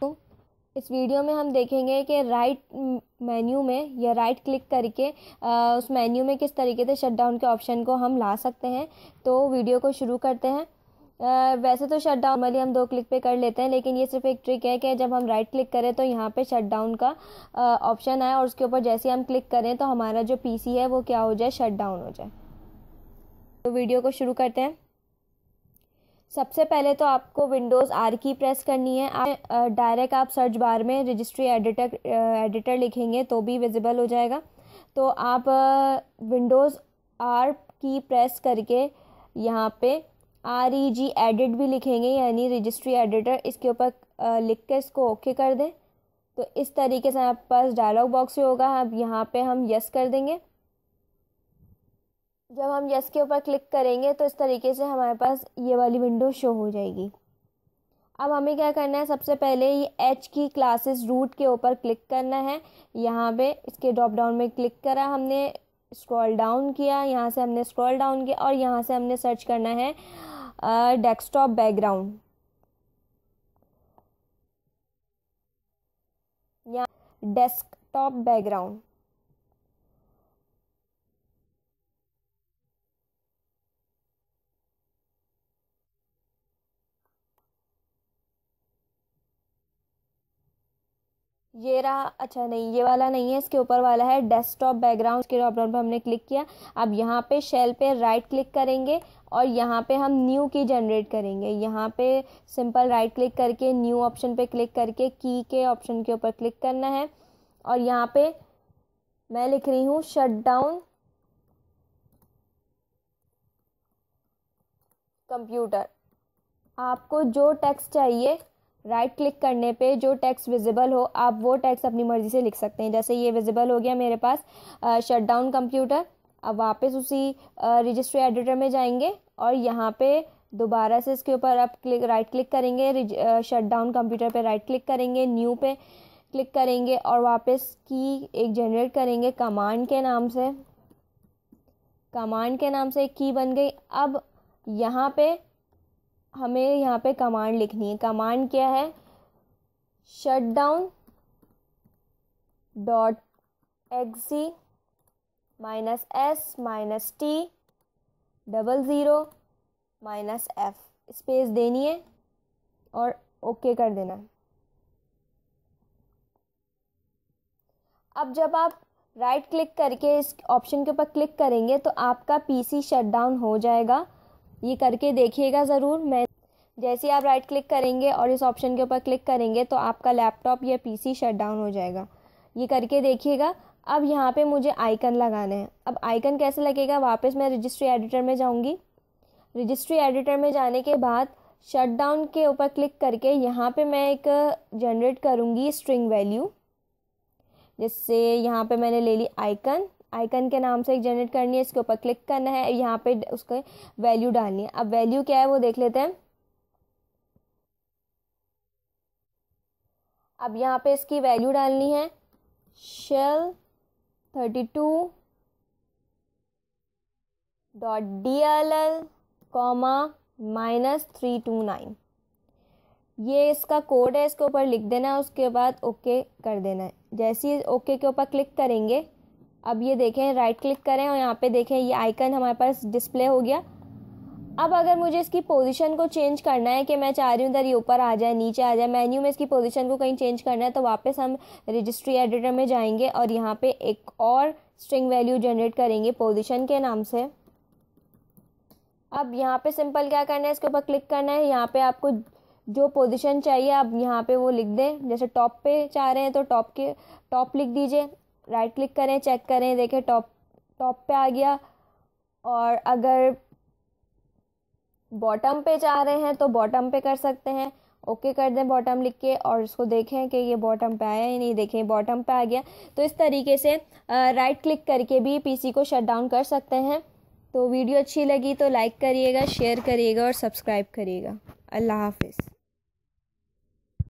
तो इस वीडियो में हम देखेंगे कि राइट मेन्यू में या राइट क्लिक करके आ, उस मेन्यू में किस तरीके से शटडाउन के ऑप्शन को हम ला सकते हैं तो वीडियो को शुरू करते हैं आ, वैसे तो शट डाउन वाली हम दो क्लिक पे कर लेते हैं लेकिन ये सिर्फ एक ट्रिक है कि जब हम राइट क्लिक करें तो यहाँ पे शट डाउन का ऑप्शन आए और उसके ऊपर जैसे हम क्लिक करें तो हमारा जो पीसी है वो क्या हो जाए शट डाउन हो जाए तो वीडियो को शुरू करते हैं सबसे पहले तो आपको विंडोज़ आर की प्रेस करनी है आप डायरेक्ट आप सर्च बार में रजिस्ट्री एडिटर एडिटर लिखेंगे तो भी विजिबल हो जाएगा तो आप विंडोज़ आर की प्रेस करके यहाँ पे आर ई जी एडिट भी लिखेंगे यानी रजिस्ट्री एडिटर इसके ऊपर लिख के इसको ओके कर दें तो इस तरीके से आपके पास डायलॉग बॉक्स ही होगा अब यहाँ पे हम यस कर देंगे जब हम यस के ऊपर क्लिक करेंगे तो इस तरीके से हमारे पास ये वाली विंडो शो हो जाएगी अब हमें क्या करना है सबसे पहले ये एच की क्लासेस रूट के ऊपर क्लिक करना है यहाँ पे इसके ड्रॉप डाउन में क्लिक करा हमने स्क्रॉल डाउन किया यहाँ से हमने स्क्रॉल डाउन किया और यहाँ से हमने सर्च करना है डेस्कटॉप बैकग्राउंड डेस्कटॉप बैकग्राउंड ये रहा अच्छा नहीं ये वाला नहीं है इसके ऊपर वाला है डेस्कटॉप बैकग्राउंड के ऑप्शन पर हमने क्लिक किया अब यहाँ पे शेल पे राइट क्लिक करेंगे और यहाँ पे हम न्यू की जनरेट करेंगे यहाँ पे सिंपल राइट क्लिक करके न्यू ऑप्शन पे क्लिक करके की के ऑप्शन के ऊपर क्लिक करना है और यहाँ पे मैं लिख रही हूँ शट डाउन कंप्यूटर आपको जो टेक्स्ट चाहिए राइट क्लिक करने पे जो टैक्स विजिबल हो आप वो टैक्स अपनी मर्ज़ी से लिख सकते हैं जैसे ये विजिबल हो गया मेरे पास शट डाउन कंप्यूटर अब वापस उसी रजिस्ट्री एडिटर में जाएंगे और यहाँ पे दोबारा से इसके ऊपर आप क्लिक राइट क्लिक करेंगे शट डाउन कंप्यूटर पे राइट क्लिक करेंगे न्यू पे क्लिक करेंगे और वापस की एक जनरेट करेंगे कमांड के नाम से कमांड के नाम से एक की बन गई अब यहाँ पे हमें यहाँ पे कमांड लिखनी है कमांड क्या है shut down dot exe minus S minus T double zero minus F space देनी है और ओके कर देना है अब जब आप राइट right क्लिक करके इस ऑप्शन के ऊपर क्लिक करेंगे तो आपका पीसी शटडाउन हो जाएगा ये करके देखिएगा ज़रूर मैं जैसे ही आप राइट क्लिक करेंगे और इस ऑप्शन के ऊपर क्लिक करेंगे तो आपका लैपटॉप या पीसी डाउन हो जाएगा ये करके देखिएगा अब यहाँ पे मुझे आइकन लगाना है अब आइकन कैसे लगेगा वापस मैं रजिस्ट्री एडिटर में जाऊँगी रजिस्ट्री एडिटर में जाने के बाद शट डाउन के ऊपर क्लिक करके यहाँ पे मैं एक जनरेट करूँगी स्ट्रिंग वैल्यू जिससे यहाँ पे मैंने ले ली आइकन आइकन के नाम से एक जनरेट करनी है इसके ऊपर क्लिक करना है यहाँ पे उसके वैल्यू डालनी है अब वैल्यू क्या है वो देख लेते हैं अब यहाँ पे इसकी वैल्यू डालनी है shell thirty two dot D L L comma minus three two nine ये इसका कोड है इसके ऊपर लिख देना है उसके बाद ओके कर देना है जैसे ही ओके के ऊपर क्लिक करेंगे अब ये देखें राइट क्लिक करें और यहाँ पे देखें ये आइकन हमारे पास डिस्प्ले हो गया अब अगर मुझे इसकी पोजीशन को चेंज करना है कि मैं चाह रही हूँ इधर ये ऊपर आ जाए नीचे आ जाए मेन्यू में इसकी पोजीशन को कहीं चेंज करना है तो वापस हम रजिस्ट्री एडिटर में जाएंगे और यहाँ पे एक और स्ट्रिंग वैल्यू जनरेट करेंगे पोजिशन के नाम से अब यहाँ पर सिंपल क्या करना है इसके ऊपर क्लिक करना है यहाँ पर आपको जो पोजीशन चाहिए आप यहाँ पे वो लिख दें जैसे टॉप पे चाह रहे हैं तो टॉप के टॉप लिख दीजिए राइट क्लिक करें चेक करें देखें टॉप टॉप पे आ गया और अगर बॉटम पे चाह रहे हैं तो बॉटम पे कर सकते हैं ओके कर दें बॉटम लिख के और उसको देखें कि ये बॉटम पे आया या नहीं देखें बॉटम पे आ गया तो इस तरीके से राइट क्लिक करके भी पीसी को शट डाउन कर सकते हैं तो वीडियो अच्छी लगी तो लाइक करिएगा शेयर करिएगा और सब्सक्राइब करिएगा अल्लाह हाफिज़